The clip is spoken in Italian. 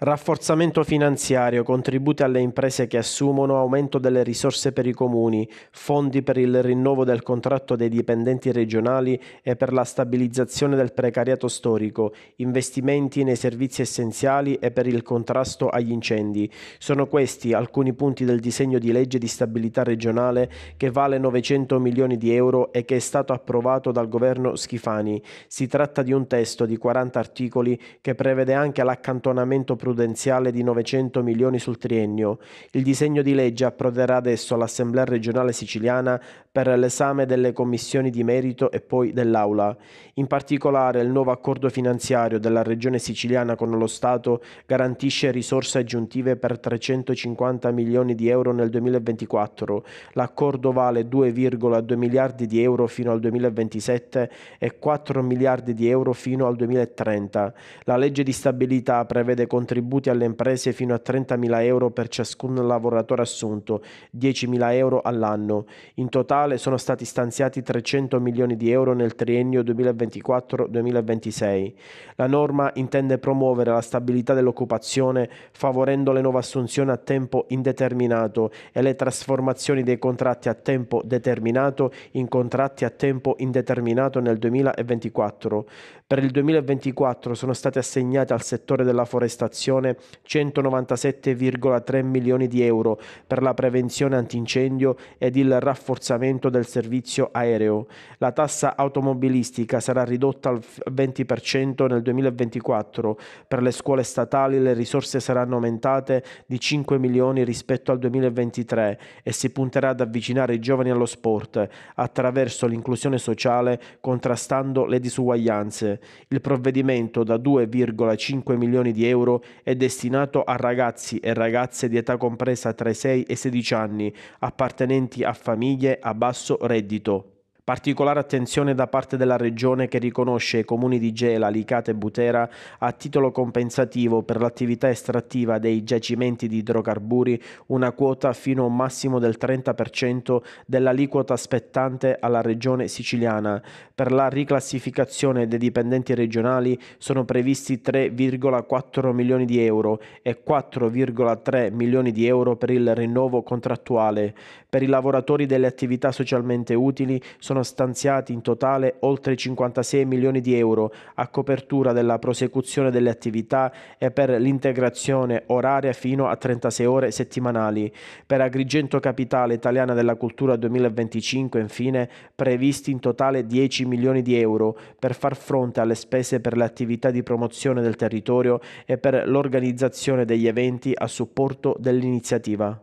Rafforzamento finanziario, contributi alle imprese che assumono, aumento delle risorse per i comuni, fondi per il rinnovo del contratto dei dipendenti regionali e per la stabilizzazione del precariato storico, investimenti nei servizi essenziali e per il contrasto agli incendi. Sono questi alcuni punti del disegno di legge di stabilità regionale che vale 900 milioni di euro e che è stato approvato dal governo Schifani. Si tratta di un testo di 40 articoli che prevede anche l'accantonamento programmatico prudenziale di 900 milioni sul triennio, il disegno di legge approderà adesso all'Assemblea regionale siciliana per l'esame delle commissioni di merito e poi dell'Aula. In particolare il nuovo accordo finanziario della Regione siciliana con lo Stato garantisce risorse aggiuntive per 350 milioni di euro nel 2024. L'accordo vale 2,2 miliardi di euro fino al 2027 e 4 miliardi di euro fino al 2030. La legge di stabilità prevede contributi alle imprese fino a 30.000 euro per ciascun lavoratore assunto, 10.000 euro all'anno. In totale totale sono stati stanziati 300 milioni di euro nel triennio 2024-2026. La norma intende promuovere la stabilità dell'occupazione favorendo le nuove assunzioni a tempo indeterminato e le trasformazioni dei contratti a tempo determinato in contratti a tempo indeterminato nel 2024. Per il 2024 sono stati assegnati al settore della forestazione 197,3 milioni di euro per la prevenzione antincendio ed il rafforzamento aumento del servizio aereo. La tassa automobilistica sarà ridotta al 20% nel 2024. Per le scuole statali le risorse saranno aumentate di 5 milioni rispetto al 2023 e si punterà ad avvicinare i giovani allo sport attraverso l'inclusione sociale contrastando le disuguaglianze. Il provvedimento da 2,5 milioni di euro è destinato a ragazzi e ragazze di età compresa tra i 6 e i 16 anni appartenenti a famiglie a basso reddito Particolare attenzione da parte della Regione che riconosce ai comuni di Gela, Licata e Butera a titolo compensativo per l'attività estrattiva dei giacimenti di idrocarburi una quota fino a un massimo del 30% dell'aliquota spettante alla Regione siciliana. Per la riclassificazione dei dipendenti regionali sono previsti 3,4 milioni di euro e 4,3 milioni di euro per il rinnovo contrattuale. Per i lavoratori delle attività socialmente utili sono sono stanziati in totale oltre 56 milioni di euro a copertura della prosecuzione delle attività e per l'integrazione oraria fino a 36 ore settimanali. Per Agrigento Capitale Italiana della Cultura 2025, infine, previsti in totale 10 milioni di euro per far fronte alle spese per le attività di promozione del territorio e per l'organizzazione degli eventi a supporto dell'iniziativa.